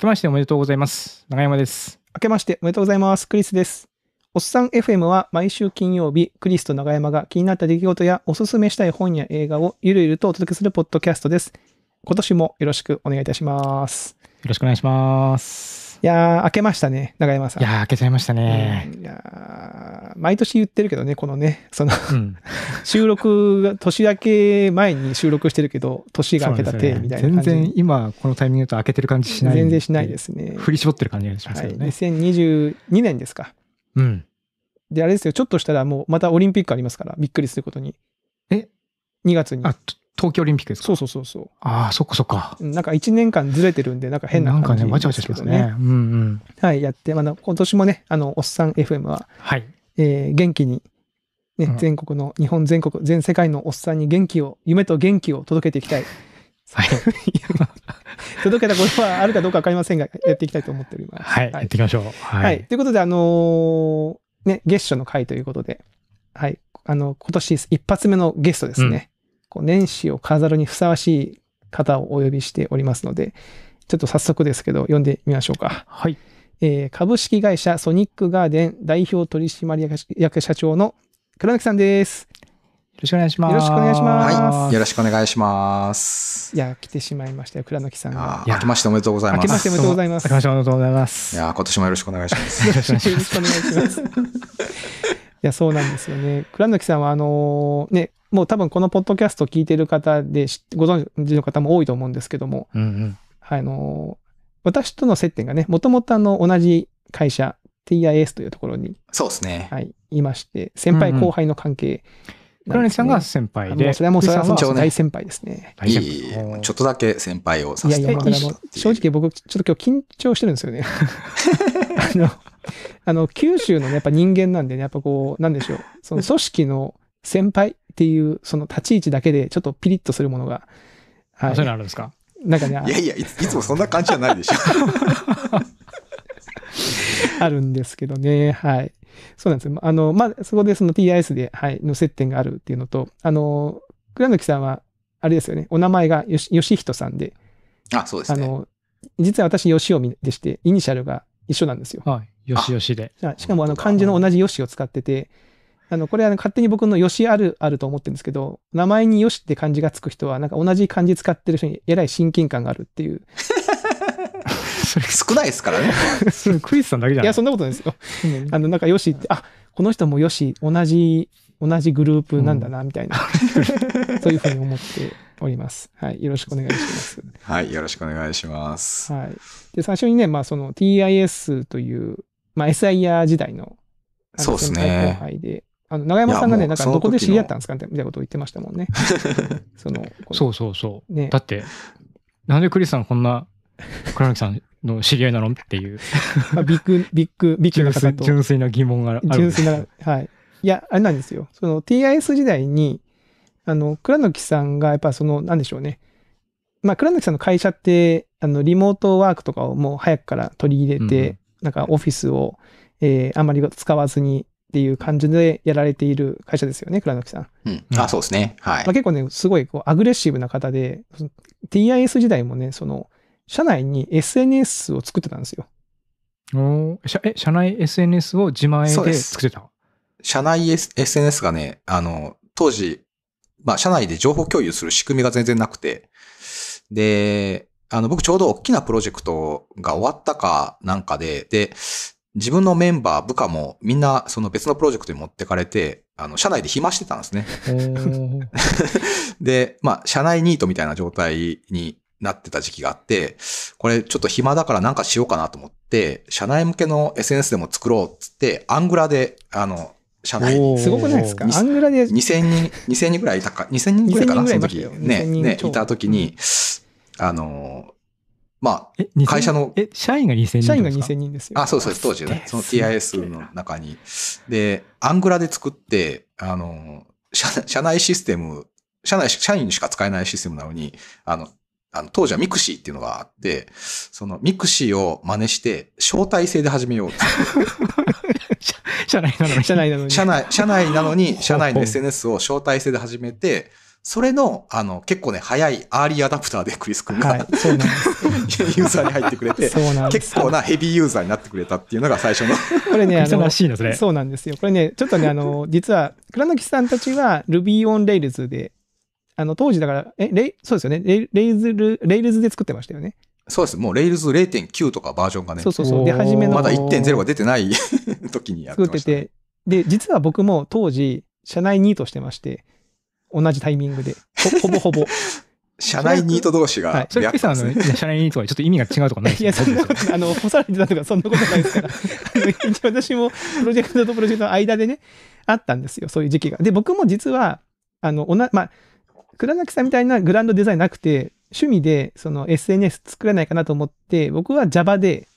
けましておめでとうございます。長山です。明けましておめでとうございます。クリスです。おっさん FM は毎週金曜日、クリスと長山が気になった出来事やおすすめしたい本や映画をゆるゆるとお届けするポッドキャストです。今年もよろしくお願いいたします。よろしくお願いします。いやー、明けましたね、長山さん。いやー、明けちゃいましたね。いや毎年言ってるけどね、このね、その、うん、収録が、年明け前に収録してるけど、年が明けたて、みたいな、ね、全然今、このタイミングと明けてる感じしない。全然しないですね。振り絞ってる感じがしますどね。はい、2022年ですか。うん。で、あれですよ、ちょっとしたらもう、またオリンピックありますから、びっくりすることに。え ?2 月に。あ、東京オリンピックですかそうそうそうそう。ああ、そっかそっか。なんか1年間ずれてるんで、なんか変な感じ、ね、なんかね、わちゃわちゃしますね。うんうん。はい、やって、まだ今年もね、あの、おっさん FM は、はい。えー、元気に、ね、全国の、日本全国、全世界のおっさんに元気を、夢と元気を届けていきたい。はい。届けたことはあるかどうか分かりませんが、やっていきたいと思っております。はい。はい、やっていきましょう。はい。はい、ということで、あのー、ね、月初の回ということで、はい。あの、今年一発目のゲストですね。うんこう年始を飾るにふさわしい方をお呼びしておりますので、ちょっと早速ですけど、読んでみましょうか。はい。えー、株式会社ソニックガーデン代表取締役社長の倉貫さんです。よろしくお願いします。よろしくお願いします。はい、よろしくお願いします。いや、来てしまいましたよ、倉貫さんが。明けましておめでとうございます。明けましておめでとうございます。明けましておめでとうございます。いや、今年もよろしくお願いします。よろしくお願いします。いや、そうなんですよね。倉貫さんは、あのー、ね、もう多分このポッドキャスト聞いてる方でご存知の方も多いと思うんですけども、うんうん、あの、私との接点がね、もともとあの、同じ会社、TIS というところに、そうですね。はい、いまして、先輩後輩の関係、うんうん、黒西さんが先輩で。それはもう、それはもう大先輩ですね。いい、ちょっとだけ先輩をさせてもらっていや正直僕、ちょっと今日緊張してるんですよね。あの、あの、九州の、ね、やっぱ人間なんでね、やっぱこう、なんでしょう、その組織の先輩っていう、その立ち位置だけでちょっとピリッとするものが。はい。そういうのあるんですかなんかね。いやいやい、いつもそんな感じじゃないでしょ。あるんですけどね。はい。そうなんですよ。あの、まあ、そこでその TIS で、はい、の接点があるっていうのと、あの、倉貫さんは、あれですよね、お名前がよし、よしひとさんで。あ、そうですね。あの、実は私、よしおみでして、イニシャルが一緒なんですよ。はい。よしよしで。しかも、あの、漢字の同じよしを使ってて、あの、これは勝手に僕のよしあるあると思ってるんですけど、名前によしって漢字がつく人は、なんか同じ漢字使ってる人にえらい親近感があるっていう。それ少ないですからね。そクイズさんだけじゃん。いや、そんなことないですよ。あの、なんかよしって、あ、この人もよし、同じ、同じグループなんだな、みたいな、そういうふうに思っております。はい。よろしくお願いします。はい。よろしくお願いします。はい。で、最初にね、まあ、その TIS という、まあ、SIR 時代の、そうですね。後輩で、あの、長山さんがね、なんかどこで知り合ったんですかみたいなことを言ってましたもんね。その、そうそうそう。ね、だって、なんでクリスさんこんな、倉貫さんの知り合いなのっていう。ビッグ、ビッグ、ビッグな方と。純粋な疑問がある。純粋な、はい。いや、あれなんですよ。その TIS 時代に、あの、倉貫さんが、やっぱその、なんでしょうね。まあ、倉貫さんの会社って、あの、リモートワークとかをもう早くから取り入れて、うん、なんかオフィスを、えー、あまり使わずに、っていう感じでやられている会社ですよね、倉木さん。うん。あ、そうですね。はい。まあ、結構ね、すごいこうアグレッシブな方で、TIS 時代もね、その、社内に SNS を作ってたんですよ。お社え社内 SNS を自前で作ってた社内、S、SNS がね、あの、当時、まあ、社内で情報共有する仕組みが全然なくて、で、あの、僕ちょうど大きなプロジェクトが終わったかなんかで、で、自分のメンバー、部下もみんなその別のプロジェクトに持ってかれて、あの、社内で暇してたんですね。で、まあ、社内ニートみたいな状態になってた時期があって、これちょっと暇だからなんかしようかなと思って、社内向けの SNS でも作ろうっつって、アングラで、あの、社内に。すごくないですかアングラで。2000人、2000人ぐらいいたか、2000人ぐらいかな、その時。ね、ね、いた時に、あの、まあ、会社の。え、社員が2000人社員が2000人ですよ。あ、そうそうです、当時ね。その TIS の中に。で、アングラで作って、あの、社社内システム、社内、社員しか使えないシステムなのに、あの、あの当時はミクシーっていうのがあって、そのミクシーを真似して、招待制で始めよう 社内なのに。社内なのに。社内、社内なのに、社内の SNS を招待制で始めて、それの、あの、結構ね、早いアーリーアダプターでクリス君が、はい、そうなん ユーザーに入ってくれて結構なヘビーユーザーになってくれたっていうのが最初の。これね、あの、しいなそれそうなんですよ。これね、ちょっとね、あの、実は、倉貫さんたちは Ruby on Rails で、あの、当時だから、え、レそうですよね、レレイズル、レイルズで作ってましたよね。そうです。もう Rails 0.9とかバージョンがね。そうそうそう。で、初めの。まだ1.0が出てない 時にやってました、ね、作ってて。で、実は僕も当時、社内ニートしてまして、同じタイミングで、ほぼほぼ。社内ニート同士が、はい。それ、クリさんの、ね、社内ニートはちょっと意味が違うとかないです、ね、いや、そんなこと、あの、干されてたとか、そんなことないですから。私も、プロジェクトとプロジェクトの間でね、あったんですよ、そういう時期が。で、僕も実は、あの、おな、まあ、倉崎さんみたいなグランドデザインなくて、趣味で、その SNS 作れないかなと思って、僕は Java で、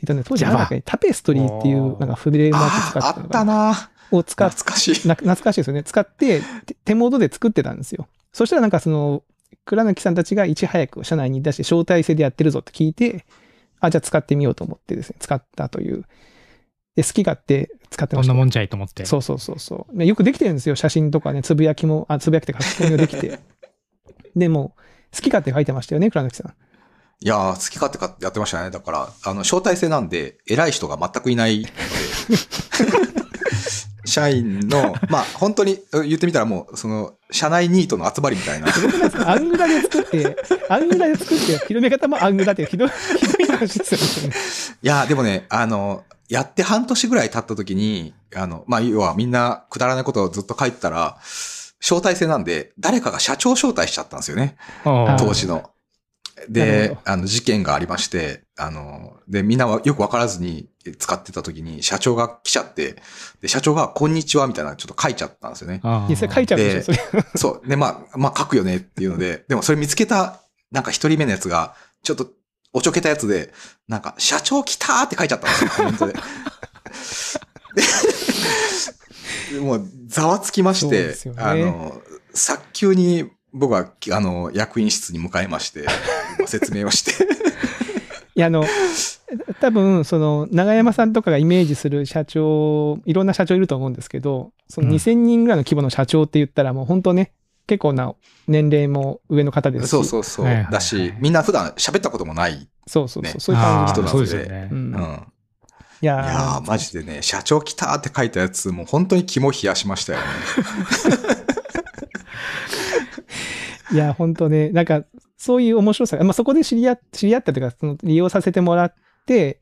えっとね、当時なんか、タペストリーっていう、なんかフレームワーク使ってたあったなを使っ懐かしい。懐かしいですよね。使って、手元で作ってたんですよ。そしたらなんかその、倉貫さんたちがいち早く社内に出して招待制でやってるぞって聞いて、あ、じゃあ使ってみようと思ってですね、使ったという。で、好き勝手使ってました。こんなもんじゃいと思って。そうそうそうそう。よくできてるんですよ。写真とかね、つぶやきも、あ、つぶやきって書き込みができて。でも、好き勝手書いてましたよね、倉貫さん。いやー、好き勝手やってましたね。だから、あの、招待制なんで、偉い人が全くいないので。社員の、まあ本当に言ってみたらもう、その、社内ニートの集まりみたいな。すごくないですかアングラで作って、アングラで作って、広め方もアングラで、広。ひどい、ひどい話ですよね。いや、でもね、あの、やって半年ぐらい経った時に、あの、まあ要はみんなくだらないことをずっと書いてたら、招待制なんで、誰かが社長招待しちゃったんですよね。当時の。で、あの、事件がありまして、あの、で、みんなはよくわからずに使ってた時に社長が来ちゃって、で、社長がこんにちはみたいなちょっと書いちゃったんですよね。実際書いちゃんですよ、そう。で、まあ、まあ書くよねっていうので、でもそれ見つけた、なんか一人目のやつが、ちょっとおちょけたやつで、なんか、社長来たーって書いちゃったんですよ、コメントで。でもう、ざわつきまして、ね、あの、早急に僕は、あの、役員室に向かいまして、説明をしていや、あの、多分、その、永山さんとかがイメージする社長、いろんな社長いると思うんですけど、その2000人ぐらいの規模の社長って言ったら、もう本当ね、結構な年齢も上の方ですし。そうそうそう。だし、みんな普段喋ったこともない、ね。そうそうそう。そういう感じ人なんで。そうですね。うん。ういやいやマジでね、社長来たって書いたやつ、もう本当に肝冷やしましたよね。いや、本当ね、なんか、そういう面白さまあ、そこで知り合知り合ったというか、その利用させてもらって、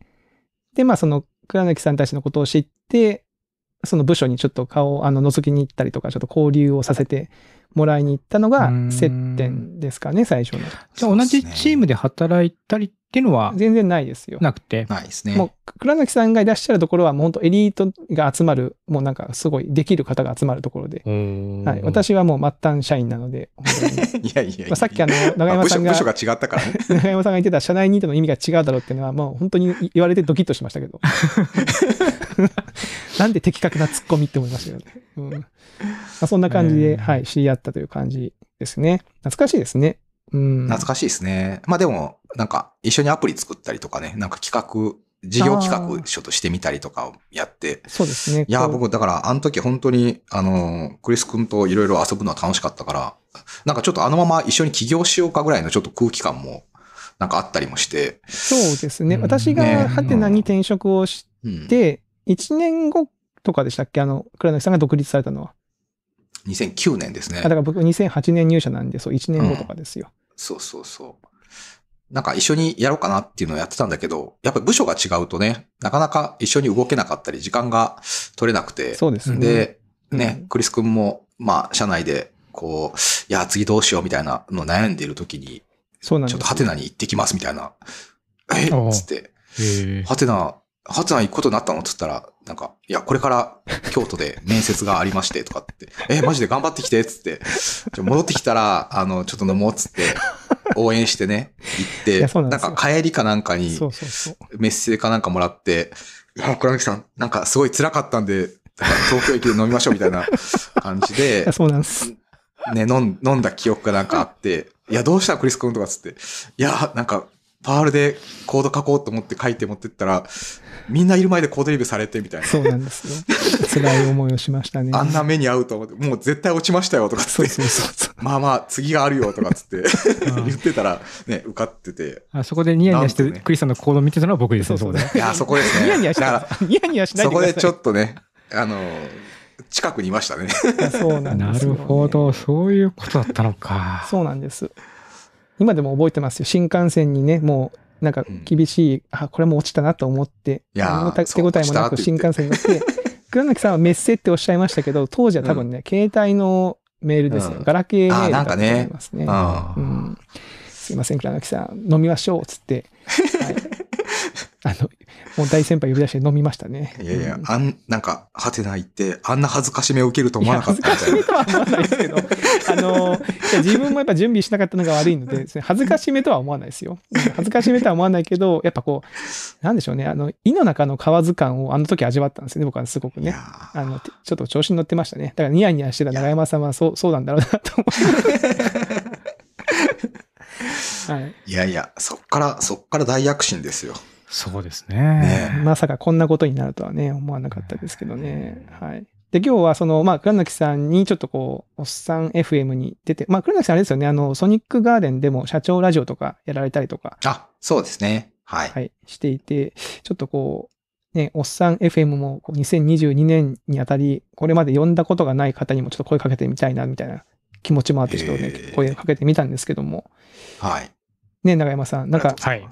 で、まあ、その倉貫さんたちのことを知って、その部署にちょっと顔をあの覗きに行ったりとか、ちょっと交流をさせてもらいに行ったのが接点ですかね、最初の。じゃあ同じチームで働いたりっていうのは全然ないですよ。なくて。ないですね。もう、倉崎さんがいらっしゃるところは、もう本当エリートが集まる、もうなんかすごいできる方が集まるところで、はい、私はもう末端社員なので、いやいやいや、まあ、さっきあの、長山さんが、部署が違ったからね。長山さんが言ってた社内ニートの意味が違うだろうっていうのは、もう本当に言われてドキッとしましたけど。なんで的確なツッコミって思いましたよね。うんまあ、そんな感じで、はい、知り合ったという感じですね。懐かしいですね。うん、懐かしいですね。まあでも、なんか一緒にアプリ作ったりとかね、なんか企画、事業企画ちょっとしてみたりとかをやって。そうですね。いや、僕、だから、あの時本当に、あの、クリス君といろいろ遊ぶのは楽しかったから、なんかちょっとあのまま一緒に起業しようかぐらいのちょっと空気感も、なんかあったりもして。そうですね。うん、私がハテナに転職をして、1年後とかでしたっけあの、倉貫さんが独立されたのは。2009年ですね。だから僕2008年入社なんで、そう、1年後とかですよ。うん、そうそうそう。なんか一緒にやろうかなっていうのをやってたんだけど、やっぱり部署が違うとね、なかなか一緒に動けなかったり、時間が取れなくて。そうですね。で、ね、うん、クリス君も、まあ、社内で、こう、いや、次どうしようみたいなの悩んでいる時に、そうなんちょっとハテナに行ってきますみたいな。えっつって、ハテナ、ハテナ行くことになったのっつったら、なんか、いや、これから京都で面接がありましてとかって、え、マジで頑張ってきてっつって、戻ってきたら、あの、ちょっと飲もうっつって、応援してね、行って、なんか帰りかなんかに、メッセージかなんかもらって、あ、倉貫さん、なんかすごい辛かったんで、東京駅で飲みましょうみたいな感じで、そうなんです。ね、飲んだ記憶がなんかあって、いや、どうしたクリス君とかつって、いや、なんかパールでコード書こうと思って書いて持ってったら、みんないる前でコードレビューされてみたいな。そうなんですよ。辛い思いをしましたね。あんな目に遭うと思って、もう絶対落ちましたよとかつって。そうそうそうまあまあ、次があるよとかつって言ってたら、ね、受かってて。あそこでニヤニヤして、クリスさんのコード見てたのは僕ですね、そこね。いや、そこですね。ニヤニヤしなニヤニヤしないでそこでちょっとね、あの、近くにいましたね。そうなんです、ね、なるほど。そういうことだったのか。そうなんです。今でも覚えてますよ。新幹線にね、もう、なんか厳しい、うん、あ、これも落ちたなと思って、いや手応えもなく新幹線に乗って、黒崎さんはメッセっておっしゃいましたけど、当時は多分ね、うん、携帯のメールですよ。ガラケーメールだと思いますね。ねうん、すいません、黒崎さん、飲みましょう、つって。はい、あの、もう大先輩呼び出して飲みましたね。いやいや、あん、なんか、はてないって、あんな恥ずかしめを受けると思わなかった恥ずかしめとは思わないですけど、あの、自分もやっぱ準備しなかったのが悪いので、ね、恥ずかしめとは思わないですよ。恥ずかしめとは思わないけど、やっぱこう、なんでしょうね、あの、胃の中の皮図鑑をあの時味わったんですよね、僕はすごくね。あの、ちょっと調子に乗ってましたね。だからニヤニヤしてた長山さんはそう、そうなんだろうなと思って。はい、いやいや、そっから、そっから大躍進ですよ。そうですね、ね、まさかこんなことになるとはね、思わなかったですけどね。はい。で、今日はその、まあ、倉崎さんにちょっとこう、おっさん FM に出て、まあ、倉崎さんあれですよね、あの、ソニックガーデンでも社長ラジオとかやられたりとか。あ、そうですね。はい。はい。していて、ちょっとこう、ね、おっさん FM も2022年にあたり、これまで呼んだことがない方にもちょっと声かけてみたいな、みたいな気持ちもあって、ちょっとね、声かけてみたんですけども。はい。ね、長山さん、なんか、はい、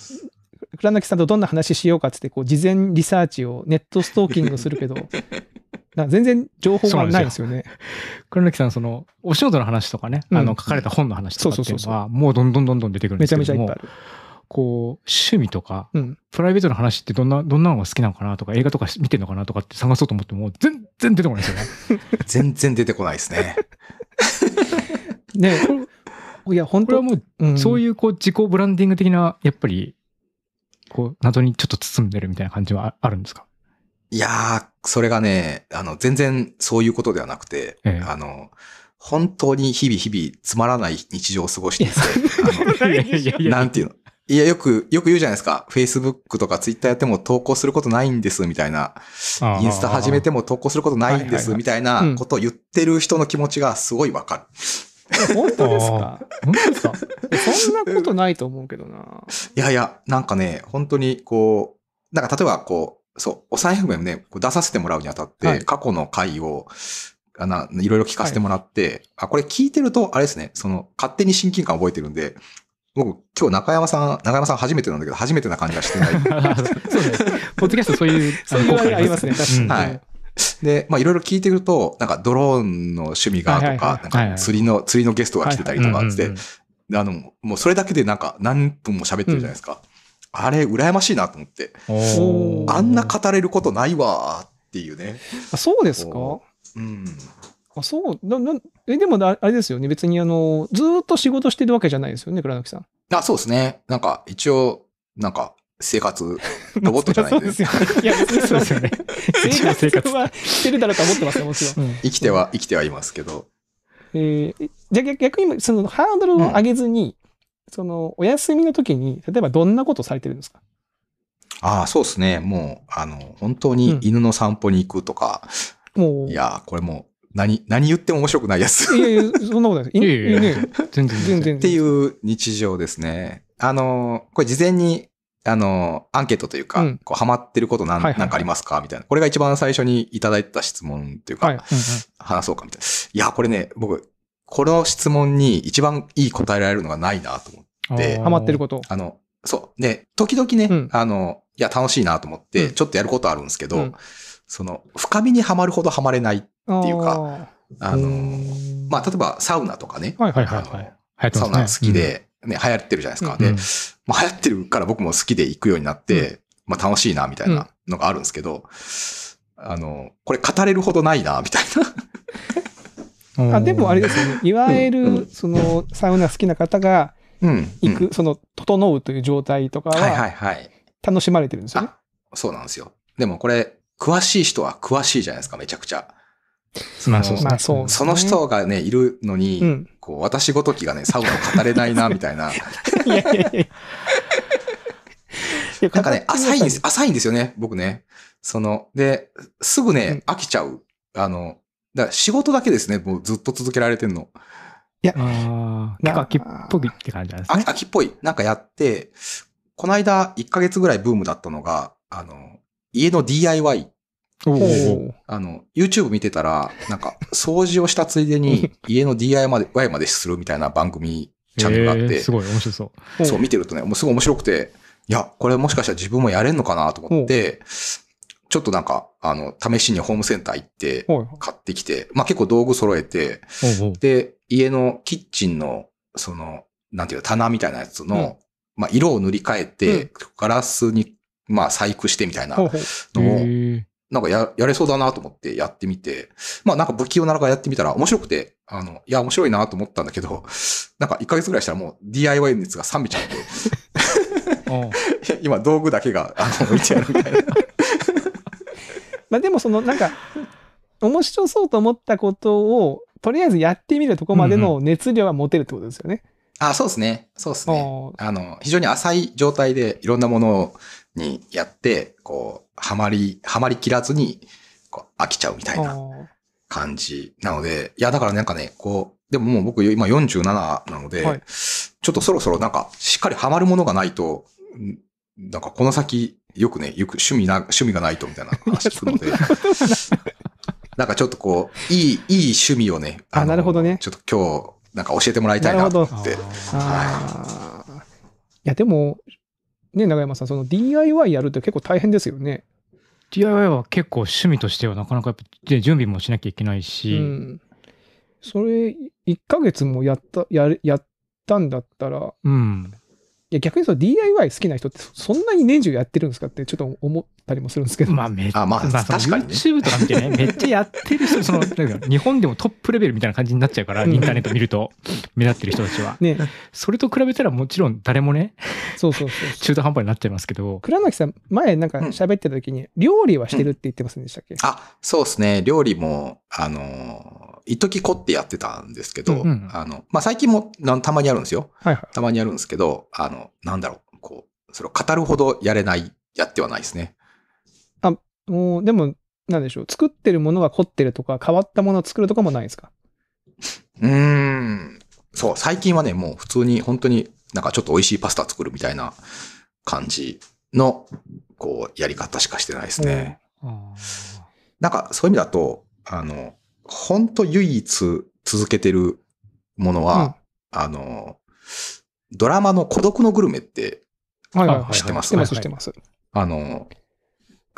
倉貫さんとどんな話しようかっつって、こう、事前リサーチを、ネットストーキングするけど、な全然情報がないですよね。倉貫さん、その、お仕事の話とかね、うん、あの、書かれた本の話とかっていうのは、もうどんどんどんどん出てくるんですけどめちゃめちゃいっぱいある。こう、趣味とか、うん、プライベートの話ってどんな、どんなのが好きなのかなとか、映画とか見てるのかなとかって探そうと思っても、全然出てこないですよね。全然出てこないですね。ねいや、本当はもう、うん、そういうこう、自己ブランディング的な、やっぱり、こう、謎にちょっと包んでるみたいな感じはあるんですかいやー、それがね、あの、全然そういうことではなくて、ええ、あの、本当に日々日々つまらない日常を過ごしてあの、なんていうの。いや、よく、よく言うじゃないですか。Facebook とか Twitter やっても投稿することないんです、みたいな。インスタ始めても投稿することないんです、みたいなことを言ってる人の気持ちがすごいわかる。本当ですか 本当ですかそんなことないと思うけどな。いやいや、なんかね、本当にこう、なんか例えばこう、そう、お財布面ね、出させてもらうにあたって、はい、過去の回を、あな、いろいろ聞かせてもらって、はい、あ、これ聞いてると、あれですね、その、勝手に親近感覚えてるんで、僕、今日中山さん、中山さん初めてなんだけど、初めてな感じがしてない。そうね。ポッドキャストそういう、そういうありますね、確かに。はい。で、まあいろいろ聞いてると、なんかドローンの趣味がとか、なんか釣りの、釣りのゲストが来てたりとかって、あの、もうそれだけでなんか何分も喋ってるじゃないですか。うん、あれ、羨ましいなと思って。あんな語れることないわっていうね。あそうですかうん。あそうななえでもあれですよね別にあのずっと仕事してるわけじゃないですよね倉貫さんあそうですねなんか一応なんか生活、ロボットじゃないんで。ですよ。いや、そうですよね。生活はしてるだろうと思ってますよ、もちろん。生きては、生きてはいますけど。えー、じゃあ逆に、そのハードルを上げずに、うん、その、お休みの時に、例えばどんなことされてるんですかああ、そうですね。もう、あの、本当に犬の散歩に行くとか、うん、もう。いや、これもう、何、何言っても面白くないやつ。いやいや、そんなことないです。いやいやいや、全然。全然。っていう日常ですね。あの、これ事前にあの、アンケートというか、うん、こう、ハマってることなんはいはいはい、なんかありますかみたいな。これが一番最初にいただいた質問というか、はいうんうん、話そうかみたいな。いや、これね、僕、この質問に一番いい答えられるのがないなと思って。ハマってること。あの、そう。で、時々ね、うん、あの、いや、楽しいなと思って、ちょっとやることあるんですけど、うん、その、深みにはまるほどはまれないっていうか、あの、まあ、例えばサウナとかね。はいはいはい、はい。サウナ好きで、ね、流行ってるじゃないですか。で、まあ、流行ってるから僕も好きで行くようになって、まあ、楽しいな、みたいなのがあるんですけど、あの、これ語れるほどないな、みたいなあでもあれですよね。いわゆる、その、サウナ好きな方が、行く、その、整うという状態とかは、楽しまれてるんですよね、そうなんですよ。でもこれ、詳しい人は詳しいじゃないですか、めちゃくちゃ。まあそう、ね、その人がね、いるのに、うん、こう、私ごときがね、サウナを語れないな、みたいな。なんかね、浅いんです、浅いんですよね、僕ね。その、で、すぐね、飽きちゃう。あの、だ仕事だけですね、もうずっと続けられてんの。いや、なんか秋っぽいって感じなんですね。秋っぽい。なんかやって、この間1ヶ月ぐらいブームだったのが、あの、家の DIY あの、YouTube 見てたら、なんか、掃除をしたついでに、家の DIY まで、y までするみたいな番組、チャンネルがあって、すごい面白そう。そう、見てるとね、もうすごい面白くて、いや、これもしかしたら自分もやれんのかなと思って、ちょっとなんか、あの、試しにホームセンター行って、買ってきて、まあ結構道具揃えて、で、家のキッチンの、その、なんていう棚みたいなやつの、まあ色を塗り替えて、ガラスに、まあ細工してみたいなのを、なんかや、やれそうだなと思ってやってみて、まあなんか不器用なのかやってみたら面白くて、あの、いや、面白いなと思ったんだけど、なんか1ヶ月ぐらいしたらもう DIY 熱が冷めちゃって 今道具だけが、あの、置いてあるみたいなまあでもそのなんか、面白そうと思ったことを、とりあえずやってみるとこまでの熱量は持てるってことですよね。うんうん、あ、そうですね。そうですね。あの、非常に浅い状態でいろんなものにやって、こう、はまり、はまりきらずに、こう、飽きちゃうみたいな感じなので、いや、だからなんかね、こう、でももう僕今47なので、はい、ちょっとそろそろなんか、しっかりはまるものがないと、なんかこの先、よくね、よく趣味な、趣味がないとみたいな 話聞くので、なんかちょっとこう、いい、いい趣味をね、あ、なるほどね。ちょっと今日、なんか教えてもらいたいなと思って。はい。いや、でも、ね、永山さん、その DIY やるって結構大変ですよね。DIY は結構趣味としてはなかなか準備もしなきゃいけないし、うん、それ1ヶ月もやったややったんだったら、うん、いや逆にその DIY 好きな人ってそんなに年中やってるんですかってちょっと思ったりもするんですけど。まあ、めっちゃ、まあ、まあ、確かに、YouTube とか見てね、めっちゃやってる人、その、日本でもトップレベルみたいな感じになっちゃうから、インターネット見ると、目立ってる人たちは。ね。それと比べたらもちろん誰もね、そうそうそう中途半端になっちゃいますけど。倉巻さん、前なんか喋ってた時に、料理はしてるって言ってませんでしたっけ、うん、あ、そうですね。料理も、あの、一時凝ってやってたんですけど、うんうん、あの、まあ、最近もたまにあるんですよ。はいはい、たまにあるんですけど、あの、なんだろう、こう、それを語るほどやれない、やってはないですね。もう、でも、なんでしょう。作ってるものが凝ってるとか、変わったものを作るとかもないですかうーん。そう、最近はね、もう普通に本当になんかちょっと美味しいパスタ作るみたいな感じの、こう、やり方しかしてないですね。なんかそういう意味だと、あの、本当唯一続けてるものは、うん、あの、ドラマの孤独のグルメって、はいはい知ってます、ね、知ってます、知ってます。あの、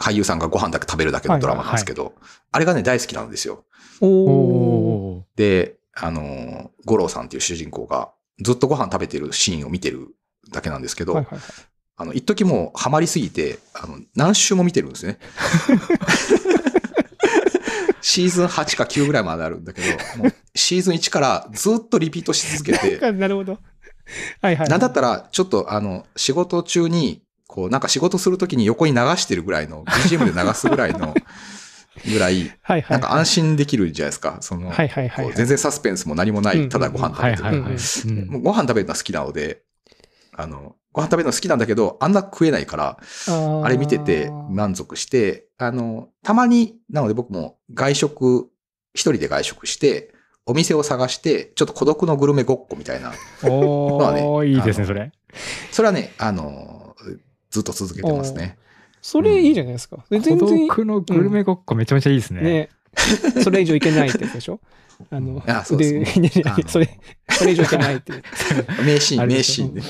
俳優さんがご飯だけ食べるだけのドラマなんですけど、はいはいあれがね、大好きなんですよ。おで、あの、五郎さんっていう主人公が、ずっとご飯食べてるシーンを見てるだけなんですけど、はいはいはい、あの、一時もうハマりすぎて、あの、何週も見てるんですね。シーズン8か9ぐらいまであるんだけど、シーズン1からずっとリピートし続けて。なるほど。はいはい、はい、なんだったら、ちょっとあの、仕事中に、こう、なんか仕事するときに横に流してるぐらいの、BGM で流すぐらいの、ぐらい、なんか安心できるじゃないですか。その、全然サスペンスも何もない、ただご飯食べてる。ご飯食べるのは好きなので、あの、ご飯食べるの好きなんだけど、あんな食えないから、あれ見てて満足して、あの、たまに、なので僕も外食、一人で外食して、お店を探して、ちょっと孤独のグルメごっこみたいな。おいいですね、それ。それはね、あの、ずっと続けてますね。それいいじゃないですか。うん、全然。孤独のグルメごっこめちゃめちゃいいですね。うん、ねそれ以上いけないってやつでしょあの、あそうです、ね、それ、それ以上いけないって 名シーン、名シーンで。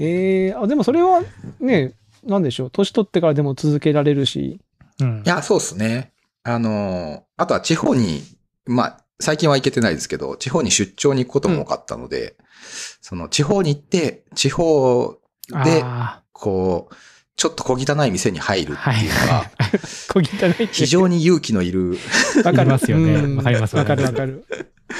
えー、あ、でもそれはね、なんでしょう。年取ってからでも続けられるし。うん、いや、そうですね。あの、あとは地方に、まあ、最近は行けてないですけど、地方に出張に行くことも多かったので、うん、その地方に行って、地方で、こう、ちょっと小汚い店に入るっていうのは、小汚い非常に勇気のいる。わかりますよね。わかります。わかるわかる。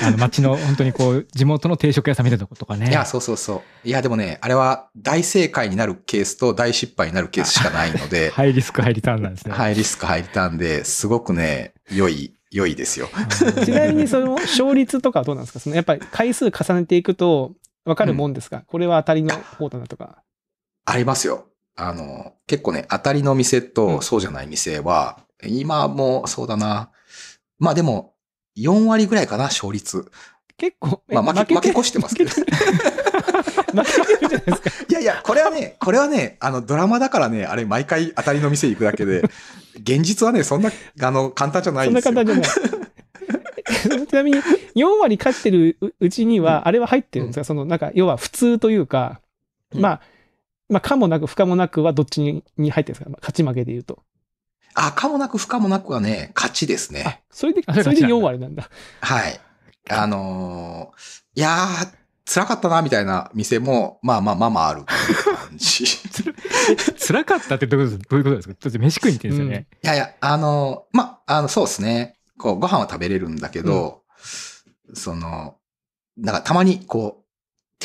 あの、街の本当にこう、地元の定食屋さんみたいなとことかね。いや、そうそうそう。いや、でもね、あれは大正解になるケースと大失敗になるケースしかないので。ハイリスク、ハイリターンなんですね。ハイリスク、ハイリターンで、すごくね、良い良いですよ。ちなみにその勝率とかはどうなんですかそのやっぱり回数重ねていくと分かるもんですか、うん、これは当たりの方だなとか。ありますよ。あの、結構ね、当たりの店とそうじゃない店は、うん、今もそうだな。まあでも、4割ぐらいかな、勝率。結構、まあ負け負け越してますけど。負けてるじゃないですか。いやいや、これはね、これはね、あの、ドラマだからね、あれ、毎回当たりの店行くだけで、現実はね、そんな、あの、簡単じゃないですよ。そんな簡単じゃない。ちなみに、4割勝ってるうちには、あれは入ってるんですか、うん、その、なんか、要は普通というか、まあ、まあ、かもなく不可もなくはどっちにに入ってるんですか、まあ、勝ち負けで言うと。あ、かもなく不可もなくはね、勝ちですね。あ、それで、それで4割なんだ。はい。あのー、いやー、辛かったな、みたいな店も、まあまあまあまあある感じ。辛 かったってどういうことですかちょっと飯食いに行ってんですよね、うん。いやいや、あの、ま、あの、そうですね。こう、ご飯は食べれるんだけど、うん、その、なんかたまに、こう、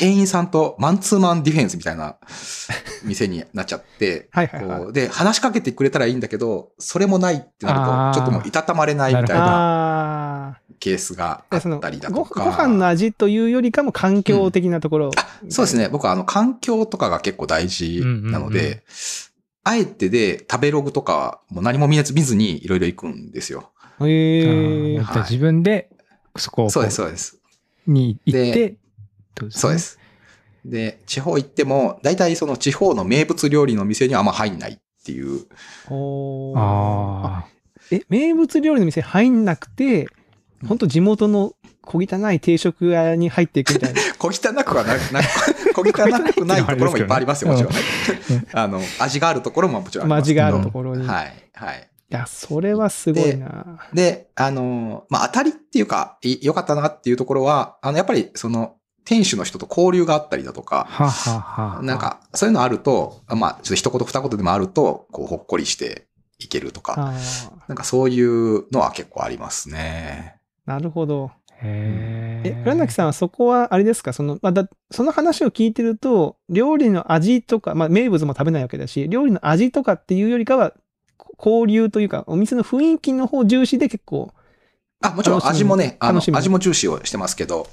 店員さんとマンツーマンディフェンスみたいな 店になっちゃってはいはい、はい、で、話しかけてくれたらいいんだけど、それもないってなると、ちょっともういたたまれないみたいなケースがあったりだとか。ごご飯の味というよりかも環境的なところ、うん、そうですね。僕はあの環境とかが結構大事なので、うんうんうん、あえてで食べログとかも何も見ずにいろいろ行くんですよ。へえー、はい、自分でそこをそうです、そうです。に行って、ってことですね。そうです。で、地方行っても、大体その地方の名物料理の店にはあんま入んないっていう。おあえ、名物料理の店入んなくて、ほんと地元の小汚い定食屋に入っていくみたいな。小汚くはな、な 小汚くないところもいっぱいありますよ、もちろん、ね。あの、味があるところももちろんあり味があるところに。はい、はい。いや、それはすごいなで。で、あの、まあ、当たりっていうか、良かったなっていうところは、あの、やっぱり、その、店主の人と交流があったりだとか、なんか、そういうのあると、まあ、ちょっと一言二言でもあると、こう、ほっこりしていけるとか、なんかそういうのは結構ありますね。なるほど。へえ、倉崎さんはそこはあれですかその、まあ、だ、その話を聞いてると、料理の味とか、まあ、名物も食べないわけだし、料理の味とかっていうよりかは、交流というか、お店の雰囲気の方重視で結構、あ、もちろん味もね、あの、味も重視をしてますけど、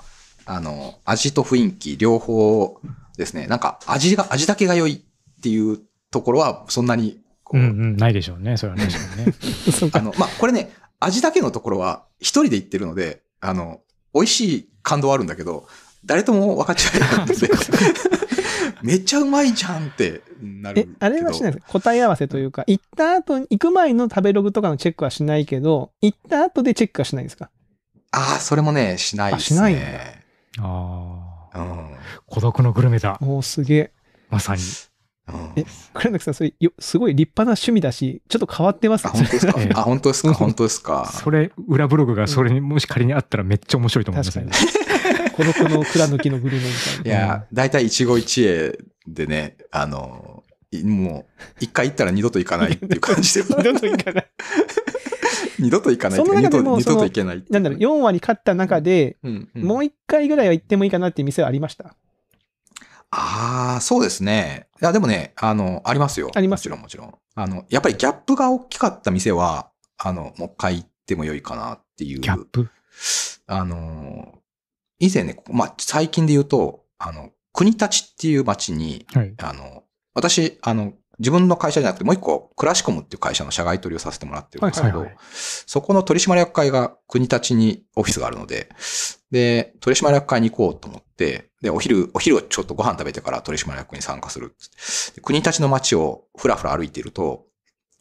あの、味と雰囲気両方ですね、なんか味が、味だけが良いっていうところはそんなにう。うんうん、ないでしょうね、それはね。あの、まあ、これね、味だけのところは一人で行ってるので、あの、美味しい感動はあるんだけど、誰とも分かっちゃえなくて。めっちゃうまいじゃんってなるけど。え、あれはしないです。答え合わせというか、行った後、行く前の食べログとかのチェックはしないけど、行った後でチェックはしないですかああ、それもね、しないですね。しないんだ。ああ、孤独のグルメだ。おお、すげえ。まさに。うん、え、倉崎さん、それよ、すごい立派な趣味だし、ちょっと変わってますね。あ、本当ですか。あ、本当ですか。本当ですか。それ、裏ブログがそれにもし仮にあったらめっちゃ面白いと思いますね。孤独の蔵抜きのグルメみたいな。いや、大体一期一会でね、あの、もう、一回行ったら二度と行かないっていう感じで。二度と行かない。二度と行かないと二度二度と行けないなんだろう、4割勝った中で、うんうん、もう一回ぐらいは行ってもいいかなっていう店はありましたああ、そうですね。いや、でもね、あの、ありますよ。ありますもちろん、もちろん。あの、やっぱりギャップが大きかった店は、あの、もう一回行っても良いかなっていう。ギャップあの、以前ね、まあ、最近で言うと、あの、国立っていう町に、はい、あの、私、あの、自分の会社じゃなくて、もう一個、クラシコムっていう会社の社外取りをさせてもらってるんですけど、はいはいはい、そこの取締役会が国立にオフィスがあるので、で、取締役会に行こうと思って、で、お昼、お昼をちょっとご飯食べてから取締役に参加する。国立の街をふらふら歩いていると、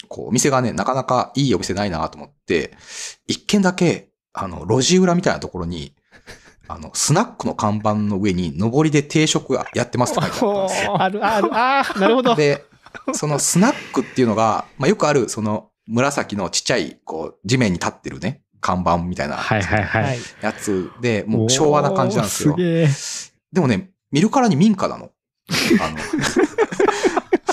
こう、お店がね、なかなかいいお店ないなと思って、一軒だけ、あの、路地裏みたいなところに、あの、スナックの看板の上に、上りで定食やってますって書いてあったんですよ。あ るある、ああ、なるほど。で、そのスナックっていうのが、まあ、よくある、その紫のちっちゃい、こう、地面に立ってるね、看板みたいな、はいはいはい。やつで、もう昭和な感じなんですよ。すでもね、見るからに民家なの。あの、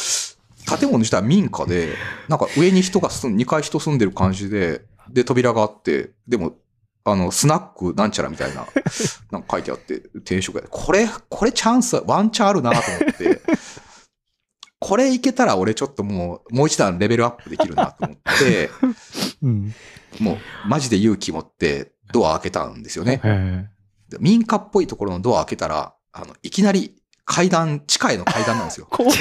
建物自体は民家で、なんか上に人が住ん、2階人住んでる感じで、で、扉があって、でも、あの、スナックなんちゃらみたいな、なんか書いてあって、転職や。これ、これチャンス、ワンチャンあるなと思って、これいけたら俺ちょっともう、もう一段レベルアップできるなと思って、うん、もうマジで勇気持ってドア開けたんですよね。民家っぽいところのドア開けたら、あの、いきなり階段、地下への階段なんですよ。怖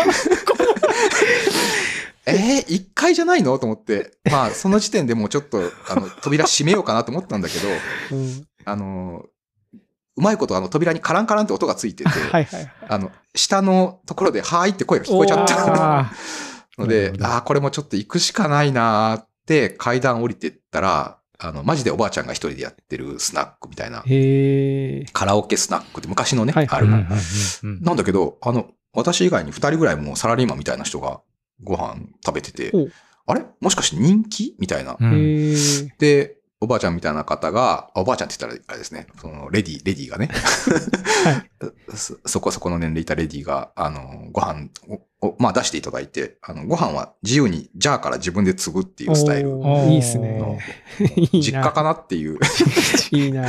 えー、1階じゃないのと思って、まあ、その時点でもうちょっと、あの、扉閉めようかなと思ったんだけど、うん、あの、うまいことあの扉にカランカランって音がついてて、はいはい、あの、下のところで、はーいって声が聞こえちゃった ので、ああ、これもちょっと行くしかないなーって階段降りてったら、あの、マジでおばあちゃんが一人でやってるスナックみたいな。カラオケスナックって昔のね、はいある、うん、なんだけど、あの、私以外に二人ぐらいもサラリーマンみたいな人がご飯食べてて、あれもしかして人気みたいな。で、おばあちゃんみたいな方が、おばあちゃんって言ったらあれですね、そのレディ、レディがね、はい そ、こそこの年齢いたレディが、あの、ご飯を、まあ出していただいて、あの、ご飯は自由にジャーから自分で継ぐっていうスタイルの。いいですね。実家かなっていう いいな。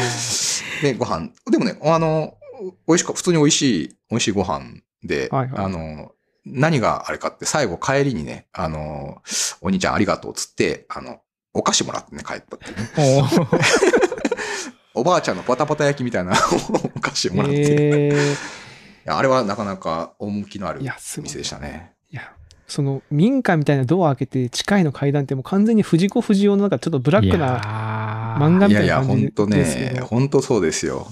で、ご飯、でもね、あの、美味しく、普通に美味しい、美味しいご飯で、はいはい、あの、何があれかって最後帰りにね、あの、お兄ちゃんありがとうっつって、あの、お菓子もらってね、帰ったって おばあちゃんのパタパタ焼きみたいな お菓子をもらって、えー、あれはなかなか趣のある店でしたね。いやその民家みたいなドア開けて近いの階段ってもう完全に藤子不二雄のなんかちょっとブラックな漫画みたいな感じですいやいや本当ね本当そうですよ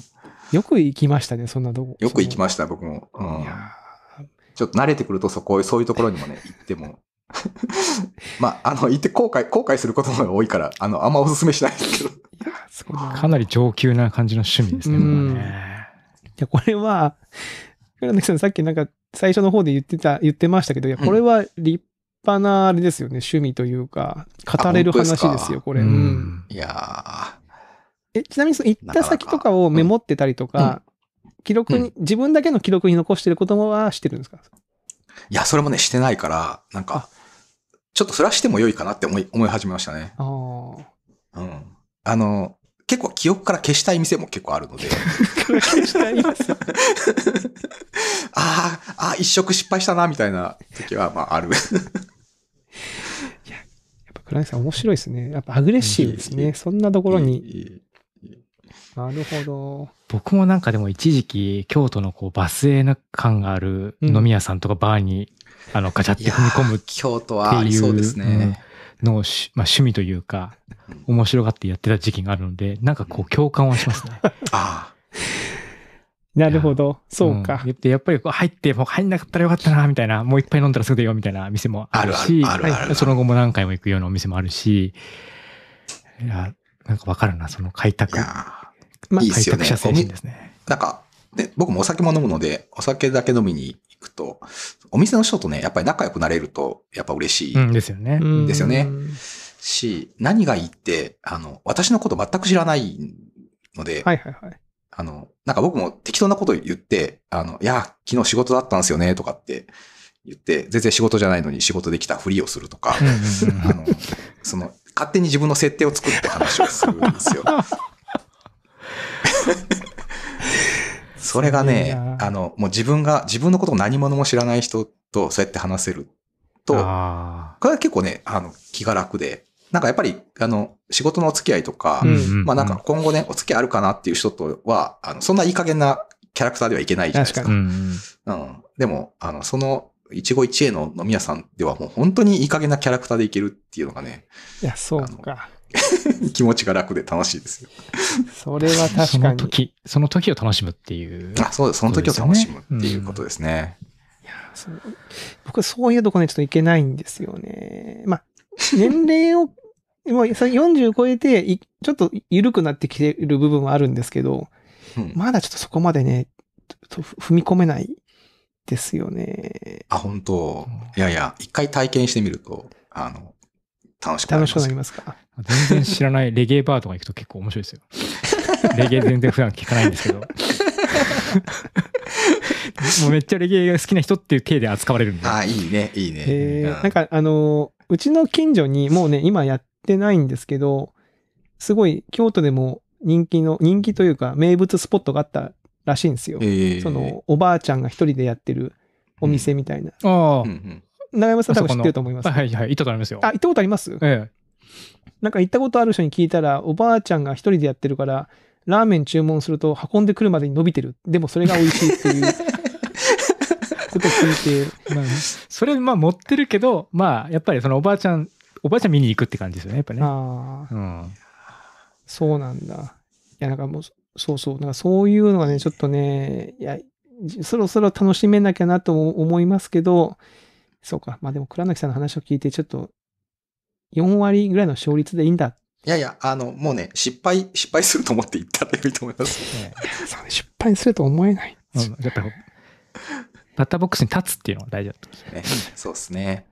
よく行きましたねそんなとこよく行きました僕も、うん、ちょっと慣れてくるとそこそういうところにもね行っても まあ、あの、言って後悔、後悔することが多いから、あの、あんまおすすめしないですけど。いや、すごい。かなり上級な感じの趣味ですね、これいや、これは、倉貫さんさっきなんか最初の方で言ってた、言ってましたけど、いや、これは立派なあれですよね、うん、趣味というか、語れる話ですよ、これ。うん、いやえ、ちなみにその行った先とかをメモってたりとか、なかなかうん、記録に、自分だけの記録に残してることはしてるんですかいや、それもね、してないから、なんか、ちょっとそしても良いかなって思い、思い始めましたね。うん。あの、結構記憶から消したい店も結構あるので。消したい店ああ、あ一食失敗したな、みたいな時は、まあ、ある。いや、やっぱ倉石さん面白いですね。やっぱアグレッシブですね。そんなところに。なるほど。僕もなんかでも一時期、京都のこうバスへの感がある飲み屋さんとかバーにあの、ガチャって踏み込む京都はありそうですね。の、まあ、趣味というか、面白がってやってた時期があるので、なんかこう共感はしますね。ああ。なるほど。そうか。うん、やっぱりこう入って、もう入んなかったらよかったな、みたいな。もう一杯飲んだらすぐだよ、みたいな店もあるし、その後も何回も行くようなお店もあるし、いや、なんかわかるな、その開拓。いまあ、開拓者精神ですね。なんか、ね、僕もお酒も飲むので、お酒だけ飲みにくと、お店の人とね、やっぱり仲良くなれると、やっぱ嬉しい、ん。ですよね。ですよね。し、何がいいって、あの、私のこと全く知らないので、はいはいはい。あの、なんか僕も適当なこと言って、あの、いや、昨日仕事だったんですよね、とかって言って、全然仕事じゃないのに仕事できたふりをするとか、あの、その、勝手に自分の設定を作って話をするんですよ。それがね、あの、もう自分が、自分のことを何者も知らない人とそうやって話せると、これは結構ね、あの、気が楽で、なんかやっぱり、あの、仕事のお付き合いとか、うんうんうん、まあなんか今後ね、お付き合いあるかなっていう人とは、あのそんないい加減なキャラクターではいけないじゃないですか。かうんうん、でも、あの、その、一期一会の飲み屋さんではもう本当にいい加減なキャラクターでいけるっていうのがね。いや、そうか。気持ちが楽で楽しいですよ。それは確かに。その時、その時を楽しむっていう、あ、そうです。その時を楽しむっていうことですね。うん、いや僕そういうとこね、ちょっといけないんですよね。まあ、年齢を、もう40超えて、ちょっと緩くなってきてる部分はあるんですけど、うん、まだちょっとそこまでね、踏み込めないですよね。あ、本当いやいや、一回体験してみると、あの、楽しくなります。ますか。全然知らないレゲエバーとか行くと結構面白いですよ。レゲエ全然普段聞かないんですけど。もうめっちゃレゲエが好きな人っていう体で扱われるんで。ああ、いいね、いいね。えー、うん、なんかあの、うちの近所にもうね、今やってないんですけど、すごい京都でも人気の、人気というか名物スポットがあったらしいんですよ。えー、その、おばあちゃんが一人でやってるお店みたいな。うん、ああ。うんうん長山さん多分知ってると思います、はいはい、行ったことありますよ。あ、行ったことありますええ。なんか行ったことある人に聞いたら、おばあちゃんが一人でやってるから、ラーメン注文すると運んでくるまでに伸びてる。でもそれが美味しいっていう こと聞いて。まあ、それ、まあ持ってるけど、まあやっぱりそのおばあちゃん、おばあちゃん見に行くって感じですよね、やっぱね。ああ。うん。そうなんだ。いや、なんかもう、そうそう。なんかそういうのがね、ちょっとね、いや、そろそろ楽しめなきゃなと思いますけど、そうか。まあでも倉貫さんの話を聞いて、ちょっと、4割ぐらいの勝率でいいんだ。いやいや、あの、もうね、失敗、失敗すると思って言ったらいいと思います。ね、そ失敗すると思えない。うん、バッターボックスに立つっていうのが大事だと思いますね。そうですね。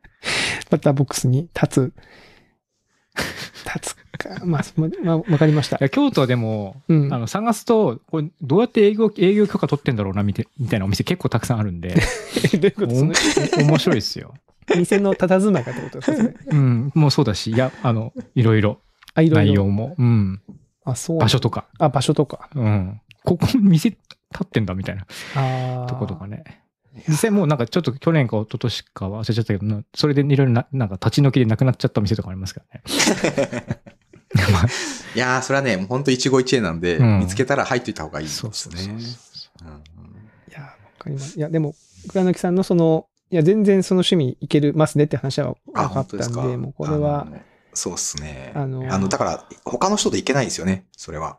バッターボックスに立つ。立つか。まあ、まあ、わかりました。いや、京都はでも、うん、あの、探すと、これ、どうやって営業、営業許可取ってんだろうな、みたいなお店結構たくさんあるんで。どういうことですか、面白いですよ。店の佇まいかってことですね。うん、もうそうだし、いや、あの、いろいろ。内容も。うん。あ、そう。場所とか。あ、場所とか。うん。ここ、店立ってんだ、みたいな。ああ。とことかね。実際もうなんかちょっと去年か一昨年か忘れちゃったけど、それでいろいろな、なんか立ち退きでなくなっちゃった店とかありますからね。いやー、それはね、本当一期一会なんで、うん、見つけたら入っていた方がいいですね。いやわかります。いや、でも、倉貫さんのその、いや、全然その趣味いけるますねって話は分かったんで、でもうこれは。そうっすね。あの、あのだから、他の人で行けないですよね、それは。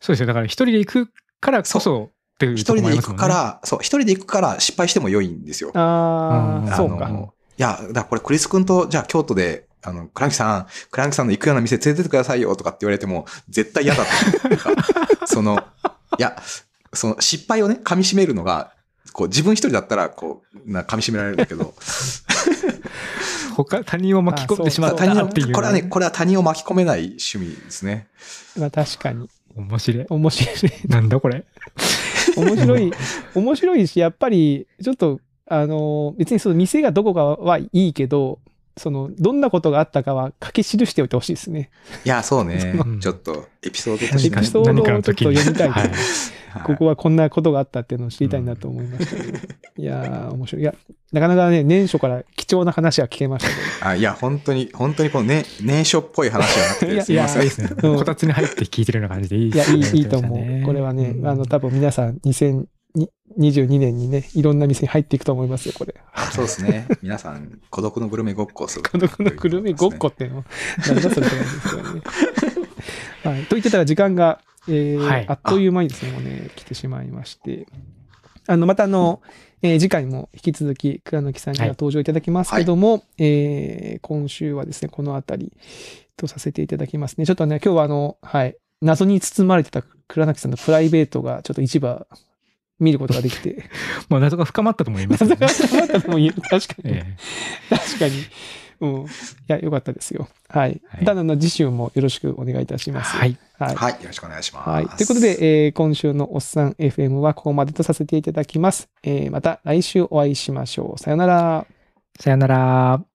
そうですよ。だから一人で行くからこそ、一人で行くから、そう、一人で行くから失敗しても良いんですよ。ああ、そうか。いや、だからこれクリス君と、じゃあ京都であの、クランキさん、クランキさんの行くような店連れてってくださいよとかって言われても、絶対嫌だと。その、いや、その失敗をね、噛み締めるのが、こう自分一人だったら、こう、な噛み締められるんだけど。他、他人を巻き込んでしまったっていう、ね、これはね、これは他人を巻き込めない趣味ですね。まあ確かに。面白い。面白い。なんだこれ。面白い、面白いし、やっぱり、ちょっと、あの、別にその店がどこかはいいけど、その、どんなことがあったかは書き記しておいてほしいですね。いや、そうね。ちょっと、エピソードとして。何かの時に。ちょっと読みたい、ここはこんなことがあったっていうのを知りたいなと思いましたけど。いや面白い。いや、なかなかね、年初から貴重な話は聞けましたけど。あいや、本当に、本当にこの、ね、年初っぽい話はなくて、すいません。いやいやこたつに入って聞いてるような感じでいいですね。いや、いい、いいと思う。これはね、あの、多分皆さん2000、22年にね、いろんな店に入っていくと思いますよ、これ。そうですね。皆さん、孤独のグルメごっこをする、孤独のグルメごっこっていうの何だそれって感じですよね。はい。と言ってたら時間が、えー、はい、あっという間にですね、もうね、来てしまいまして。あの、またあの、えー、次回も引き続き倉貫さんには登場いただきますけども、はい、えー、今週はですね、この辺りとさせていただきますね。ちょっとね、今日はあの、はい、謎に包まれてた倉貫さんのプライベートがちょっと一番、見ることができて。ま あ謎が深まったとも言えますね。謎が深まったとも言える。確かに。ええ、確かに。うん。いや、よかったですよ。はい。はただの次週もよろしくお願いいたします。はい。はい。はい、よろしくお願いします。はい。ということで、えー、今週のおっさん FM はここまでとさせていただきます。えー、また来週お会いしましょう。さよなら。さよなら。